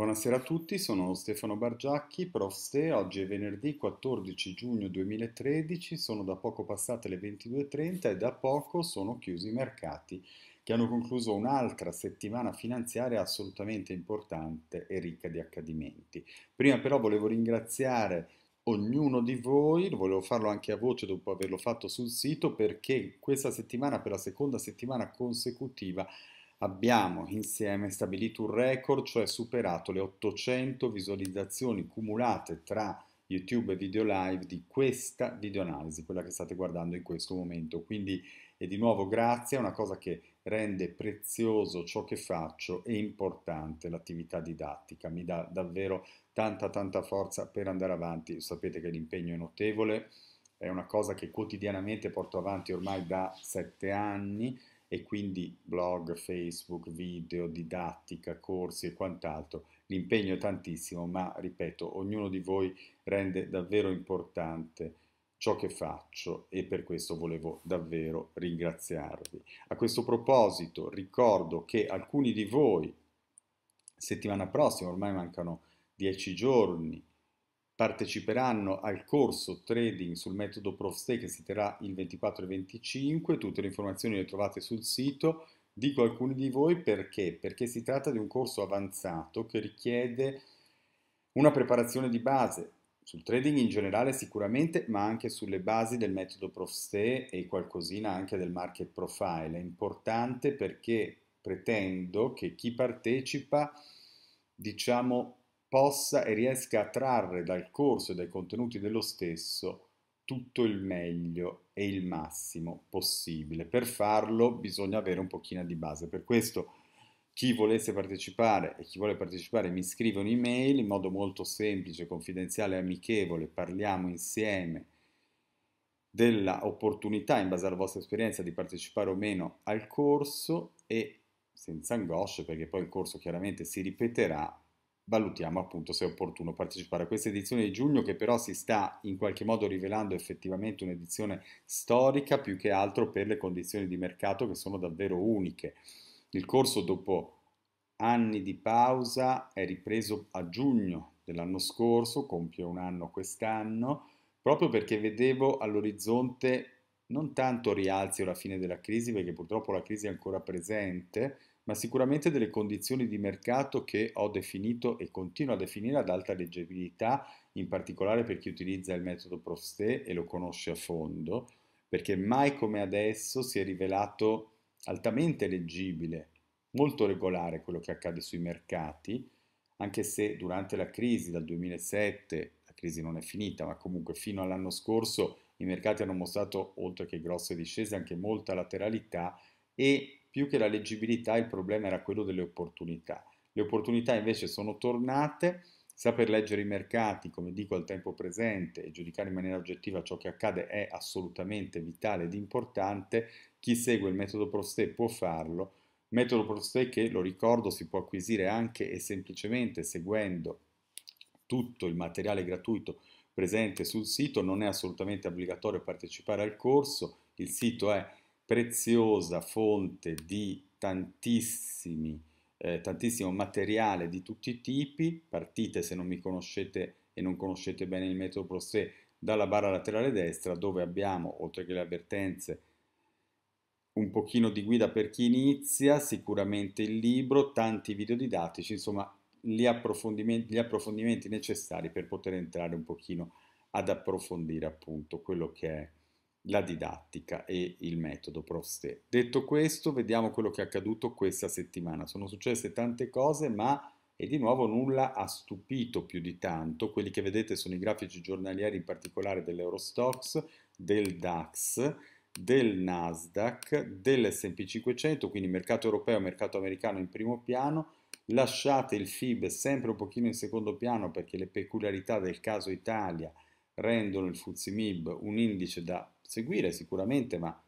Buonasera a tutti, sono Stefano Bargiacchi, prof. STE, oggi è venerdì 14 giugno 2013, sono da poco passate le 22.30 e da poco sono chiusi i mercati che hanno concluso un'altra settimana finanziaria assolutamente importante e ricca di accadimenti. Prima però volevo ringraziare ognuno di voi, volevo farlo anche a voce dopo averlo fatto sul sito perché questa settimana per la seconda settimana consecutiva abbiamo insieme stabilito un record, cioè superato le 800 visualizzazioni cumulate tra YouTube e video live di questa videoanalisi, quella che state guardando in questo momento. Quindi e di nuovo grazie, è una cosa che rende prezioso ciò che faccio e importante l'attività didattica, mi dà davvero tanta tanta forza per andare avanti, sapete che l'impegno è notevole, è una cosa che quotidianamente porto avanti ormai da sette anni, e quindi blog, Facebook, video, didattica, corsi e quant'altro. L'impegno è tantissimo, ma ripeto, ognuno di voi rende davvero importante ciò che faccio e per questo volevo davvero ringraziarvi. A questo proposito ricordo che alcuni di voi settimana prossima, ormai mancano dieci giorni, parteciperanno al corso trading sul metodo ProfStay che si terrà il 24 e 25, tutte le informazioni le trovate sul sito, dico alcuni di voi perché? Perché si tratta di un corso avanzato che richiede una preparazione di base sul trading in generale sicuramente, ma anche sulle basi del metodo ProfStay e qualcosina anche del market profile. È importante perché pretendo che chi partecipa, diciamo, possa e riesca a trarre dal corso e dai contenuti dello stesso tutto il meglio e il massimo possibile. Per farlo bisogna avere un pochino di base, per questo chi volesse partecipare e chi vuole partecipare mi scrive un'email in modo molto semplice, confidenziale e amichevole, parliamo insieme della opportunità in base alla vostra esperienza di partecipare o meno al corso e senza angosce perché poi il corso chiaramente si ripeterà valutiamo appunto se è opportuno partecipare a questa edizione di giugno che però si sta in qualche modo rivelando effettivamente un'edizione storica più che altro per le condizioni di mercato che sono davvero uniche. Il corso dopo anni di pausa è ripreso a giugno dell'anno scorso, compie un anno quest'anno, proprio perché vedevo all'orizzonte non tanto rialzi o la fine della crisi, perché purtroppo la crisi è ancora presente, ma sicuramente delle condizioni di mercato che ho definito e continuo a definire ad alta leggibilità, in particolare per chi utilizza il metodo Prosté e lo conosce a fondo, perché mai come adesso si è rivelato altamente leggibile, molto regolare quello che accade sui mercati, anche se durante la crisi dal 2007, la crisi non è finita, ma comunque fino all'anno scorso i mercati hanno mostrato, oltre che grosse discese, anche molta lateralità e più che la leggibilità il problema era quello delle opportunità. Le opportunità invece sono tornate, saper leggere i mercati, come dico, al tempo presente e giudicare in maniera oggettiva ciò che accade è assolutamente vitale ed importante. Chi segue il metodo Prosté può farlo. Metodo Prosté che, lo ricordo, si può acquisire anche e semplicemente seguendo tutto il materiale gratuito presente sul sito, non è assolutamente obbligatorio partecipare al corso, il sito è preziosa fonte di tantissimi, eh, tantissimo materiale di tutti i tipi, partite se non mi conoscete e non conoscete bene il metodo Prosé dalla barra laterale destra dove abbiamo, oltre che le avvertenze, un pochino di guida per chi inizia, sicuramente il libro, tanti video didattici, insomma gli approfondimenti, gli approfondimenti necessari per poter entrare un pochino ad approfondire appunto quello che è la didattica e il metodo Prosté. Detto questo, vediamo quello che è accaduto questa settimana. Sono successe tante cose, ma e di nuovo nulla ha stupito più di tanto. Quelli che vedete sono i grafici giornalieri, in particolare dell'Eurostox, del DAX, del Nasdaq, dell'S&P 500, quindi mercato europeo, e mercato americano in primo piano. Lasciate il FIB sempre un pochino in secondo piano perché le peculiarità del caso Italia rendono il FTSE un indice da seguire sicuramente, ma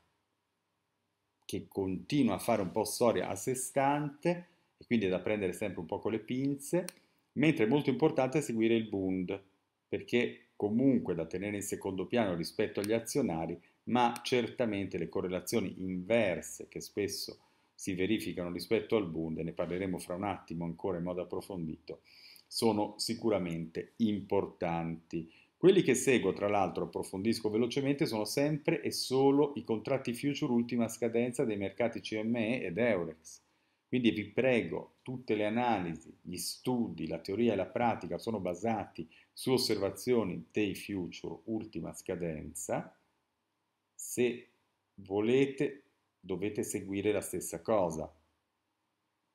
che continua a fare un po' storia a sé stante e quindi è da prendere sempre un po' con le pinze, mentre è molto importante seguire il Bund, perché comunque da tenere in secondo piano rispetto agli azionari, ma certamente le correlazioni inverse che spesso si verificano rispetto al Bund, e ne parleremo fra un attimo ancora in modo approfondito, sono sicuramente importanti. Quelli che seguo, tra l'altro, approfondisco velocemente, sono sempre e solo i contratti future ultima scadenza dei mercati CME ed Eurex. Quindi vi prego, tutte le analisi, gli studi, la teoria e la pratica sono basati su osservazioni dei future ultima scadenza. Se volete, dovete seguire la stessa cosa,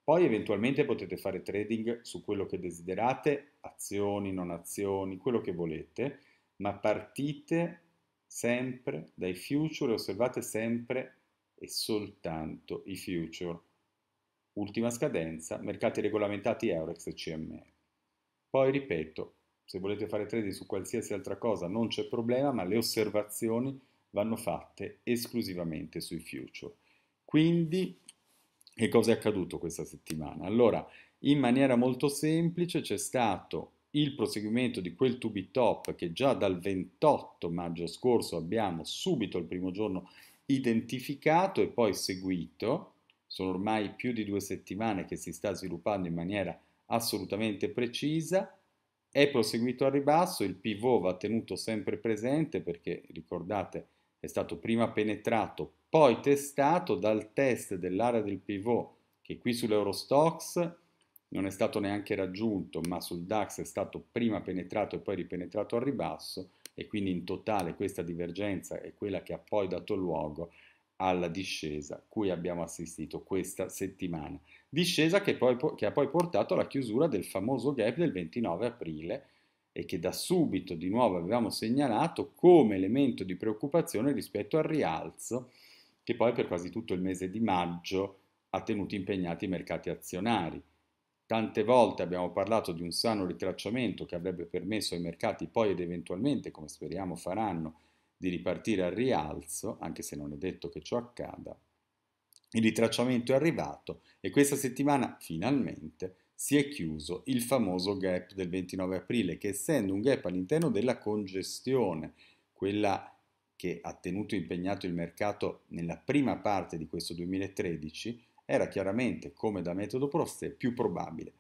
poi eventualmente potete fare trading su quello che desiderate, azioni, non azioni, quello che volete, ma partite sempre dai future e osservate sempre e soltanto i future. Ultima scadenza, mercati regolamentati Eurex e CME. Poi ripeto, se volete fare trading su qualsiasi altra cosa non c'è problema, ma le osservazioni vanno fatte esclusivamente sui future. Quindi che cosa è accaduto questa settimana? Allora, in maniera molto semplice c'è stato il proseguimento di quel to be top che già dal 28 maggio scorso abbiamo subito il primo giorno identificato e poi seguito. Sono ormai più di due settimane che si sta sviluppando in maniera assolutamente precisa. È proseguito al ribasso, il pivot va tenuto sempre presente perché ricordate è stato prima penetrato, poi testato dal test dell'area del pivot che qui sull'Eurostox non è stato neanche raggiunto, ma sul DAX è stato prima penetrato e poi ripenetrato al ribasso e quindi in totale questa divergenza è quella che ha poi dato luogo alla discesa cui abbiamo assistito questa settimana. Discesa che, poi, che ha poi portato alla chiusura del famoso gap del 29 aprile e che da subito di nuovo avevamo segnalato come elemento di preoccupazione rispetto al rialzo che poi per quasi tutto il mese di maggio ha tenuto impegnati i mercati azionari. Tante volte abbiamo parlato di un sano ritracciamento che avrebbe permesso ai mercati poi ed eventualmente, come speriamo faranno, di ripartire al rialzo, anche se non è detto che ciò accada. Il ritracciamento è arrivato e questa settimana finalmente si è chiuso il famoso gap del 29 aprile, che essendo un gap all'interno della congestione, quella che ha tenuto impegnato il mercato nella prima parte di questo 2013, era chiaramente, come da metodo Prost, più probabile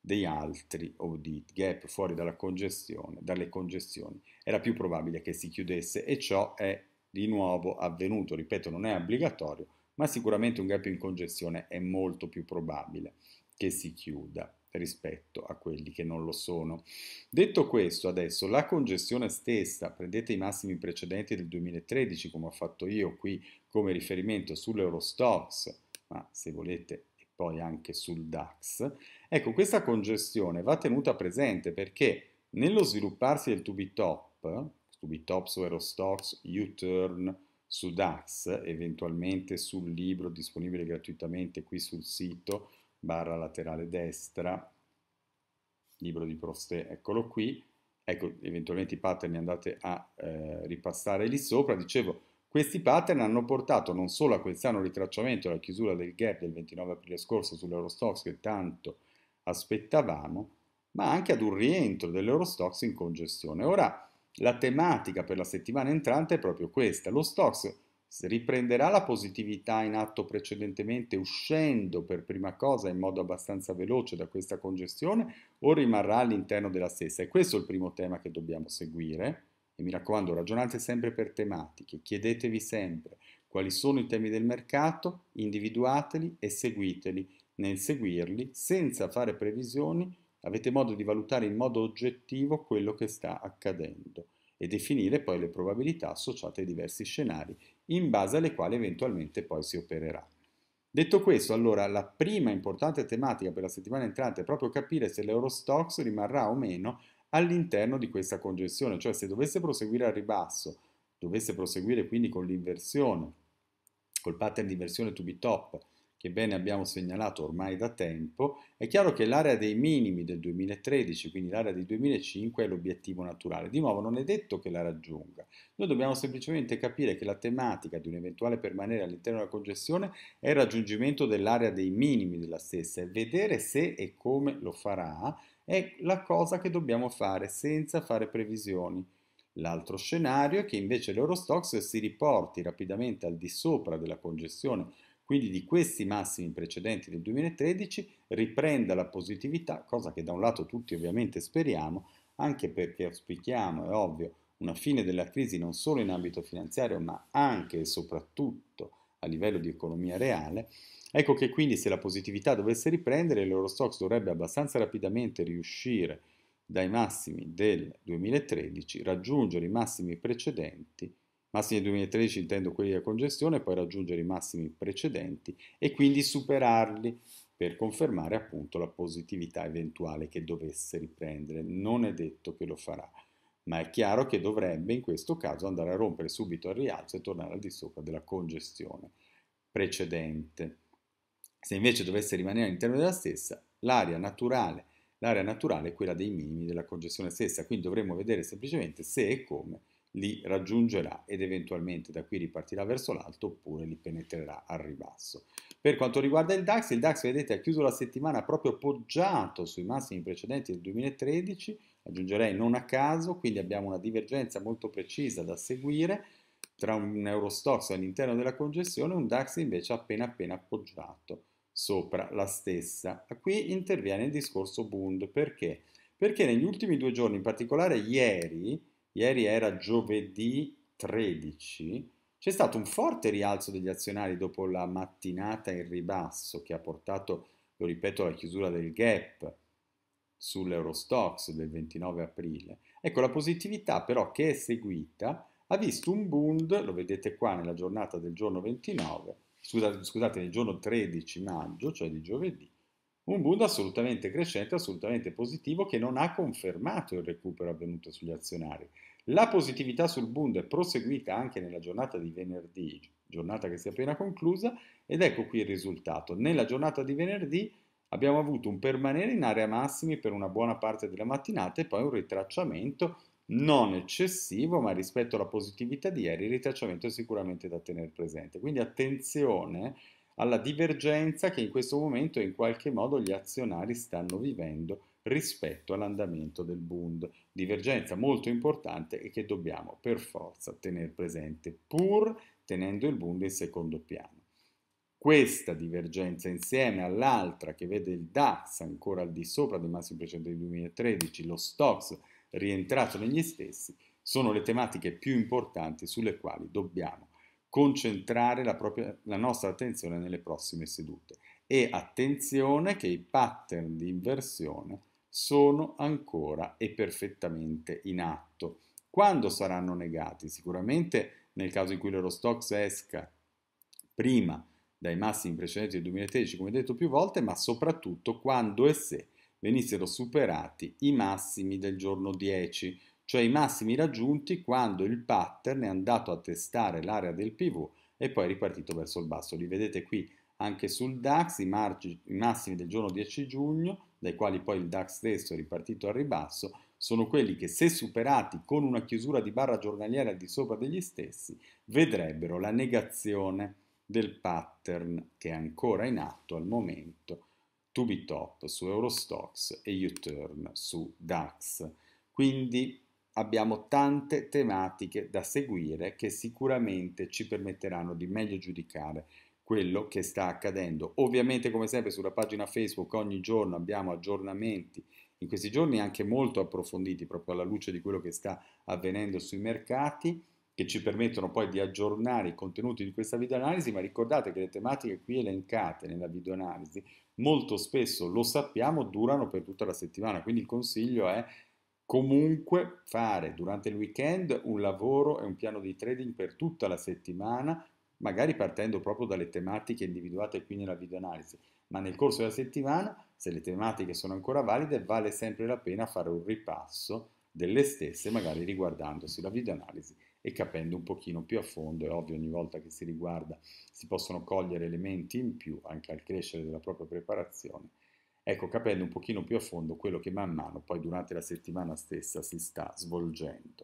degli altri o di gap fuori dalla congestione, dalle congestioni, era più probabile che si chiudesse e ciò è di nuovo avvenuto, ripeto non è obbligatorio, ma sicuramente un gap in congestione è molto più probabile che si chiuda rispetto a quelli che non lo sono. Detto questo, adesso la congestione stessa, prendete i massimi precedenti del 2013 come ho fatto io qui come riferimento sull'Eurostox, ma se volete poi anche sul DAX. Ecco, questa congestione va tenuta presente perché nello svilupparsi del to be top, to be top su Aerostox, U-turn, su DAX, eventualmente sul libro disponibile gratuitamente qui sul sito, barra laterale destra, libro di Proste, eccolo qui, ecco, eventualmente i pattern andate a eh, ripassare lì sopra, dicevo, questi pattern hanno portato non solo a quel sano ritracciamento e alla chiusura del gap del 29 aprile scorso sull'Eurostox che tanto aspettavamo, ma anche ad un rientro dell'Eurostox in congestione. Ora, la tematica per la settimana entrante è proprio questa. Lo Stocks riprenderà la positività in atto precedentemente uscendo per prima cosa in modo abbastanza veloce da questa congestione o rimarrà all'interno della stessa? E questo è il primo tema che dobbiamo seguire. E mi raccomando, ragionate sempre per tematiche, chiedetevi sempre quali sono i temi del mercato, individuateli e seguiteli. Nel seguirli, senza fare previsioni, avete modo di valutare in modo oggettivo quello che sta accadendo e definire poi le probabilità associate ai diversi scenari in base alle quali eventualmente poi si opererà. Detto questo, allora la prima importante tematica per la settimana entrante è proprio capire se l'Eurostox rimarrà o meno all'interno di questa congestione, cioè se dovesse proseguire al ribasso, dovesse proseguire quindi con l'inversione, col pattern di inversione to be top che bene abbiamo segnalato ormai da tempo, è chiaro che l'area dei minimi del 2013, quindi l'area di 2005, è l'obiettivo naturale. Di nuovo, non è detto che la raggiunga. Noi dobbiamo semplicemente capire che la tematica di un eventuale permanere all'interno della congestione è il raggiungimento dell'area dei minimi della stessa e vedere se e come lo farà è la cosa che dobbiamo fare senza fare previsioni. L'altro scenario è che invece l'Eurostox si riporti rapidamente al di sopra della congestione quindi di questi massimi precedenti del 2013 riprenda la positività, cosa che da un lato tutti ovviamente speriamo, anche perché auspichiamo, è ovvio, una fine della crisi non solo in ambito finanziario, ma anche e soprattutto a livello di economia reale. Ecco che quindi se la positività dovesse riprendere, l'Eurostox dovrebbe abbastanza rapidamente riuscire dai massimi del 2013, raggiungere i massimi precedenti massimi del 2013 intendo quelli della congestione, poi raggiungere i massimi precedenti e quindi superarli per confermare appunto la positività eventuale che dovesse riprendere. Non è detto che lo farà, ma è chiaro che dovrebbe in questo caso andare a rompere subito il rialzo e tornare al di sopra della congestione precedente. Se invece dovesse rimanere all'interno della stessa, l'area naturale, l'area naturale è quella dei minimi della congestione stessa, quindi dovremmo vedere semplicemente se e come li raggiungerà ed eventualmente da qui ripartirà verso l'alto oppure li penetrerà al ribasso. Per quanto riguarda il DAX, il DAX vedete ha chiuso la settimana proprio poggiato sui massimi precedenti del 2013, aggiungerei non a caso, quindi abbiamo una divergenza molto precisa da seguire tra un Eurostox all'interno della congestione e un DAX invece appena appena appoggiato sopra la stessa. Qui interviene il discorso Bund, perché? Perché negli ultimi due giorni, in particolare ieri, ieri era giovedì 13, c'è stato un forte rialzo degli azionari dopo la mattinata in ribasso che ha portato, lo ripeto, alla chiusura del gap sull'Eurostox del 29 aprile. Ecco, la positività però che è seguita ha visto un Bund, lo vedete qua nella giornata del giorno 29, scusate, scusate nel giorno 13 maggio, cioè di giovedì, un boom assolutamente crescente, assolutamente positivo, che non ha confermato il recupero avvenuto sugli azionari. La positività sul Bund è proseguita anche nella giornata di venerdì, giornata che si è appena conclusa, ed ecco qui il risultato. Nella giornata di venerdì abbiamo avuto un permanere in area massimi per una buona parte della mattinata e poi un ritracciamento non eccessivo, ma rispetto alla positività di ieri il ritracciamento è sicuramente da tenere presente. Quindi attenzione alla divergenza che in questo momento in qualche modo gli azionari stanno vivendo rispetto all'andamento del Bund. Divergenza molto importante e che dobbiamo per forza tenere presente, pur tenendo il Bund in secondo piano. Questa divergenza insieme all'altra che vede il DAX ancora al di sopra dei massimi precedenti del 2013, lo Stox rientrato negli stessi, sono le tematiche più importanti sulle quali dobbiamo concentrare la, propria, la nostra attenzione nelle prossime sedute. E attenzione che i pattern di inversione sono ancora e perfettamente in atto. Quando saranno negati? Sicuramente nel caso in cui l'Eurostox esca prima dai massimi precedenti del 2013, come detto più volte, ma soprattutto quando e se venissero superati i massimi del giorno 10, cioè i massimi raggiunti quando il pattern è andato a testare l'area del pivot e poi è ripartito verso il basso. Li vedete qui anche sul DAX, i, margini, i massimi del giorno 10 giugno, dai quali poi il DAX stesso è ripartito al ribasso, sono quelli che se superati con una chiusura di barra giornaliera di sopra degli stessi, vedrebbero la negazione del pattern che è ancora in atto al momento, to be top su Eurostox e U-turn su DAX. Quindi abbiamo tante tematiche da seguire che sicuramente ci permetteranno di meglio giudicare quello che sta accadendo. Ovviamente come sempre sulla pagina Facebook ogni giorno abbiamo aggiornamenti in questi giorni anche molto approfonditi proprio alla luce di quello che sta avvenendo sui mercati che ci permettono poi di aggiornare i contenuti di questa videoanalisi, ma ricordate che le tematiche qui elencate nella videoanalisi molto spesso, lo sappiamo, durano per tutta la settimana, quindi il consiglio è Comunque fare durante il weekend un lavoro e un piano di trading per tutta la settimana, magari partendo proprio dalle tematiche individuate qui nella videoanalisi, ma nel corso della settimana, se le tematiche sono ancora valide, vale sempre la pena fare un ripasso delle stesse, magari riguardandosi la videoanalisi e capendo un pochino più a fondo, è ovvio ogni volta che si riguarda si possono cogliere elementi in più anche al crescere della propria preparazione ecco capendo un pochino più a fondo quello che man mano poi durante la settimana stessa si sta svolgendo.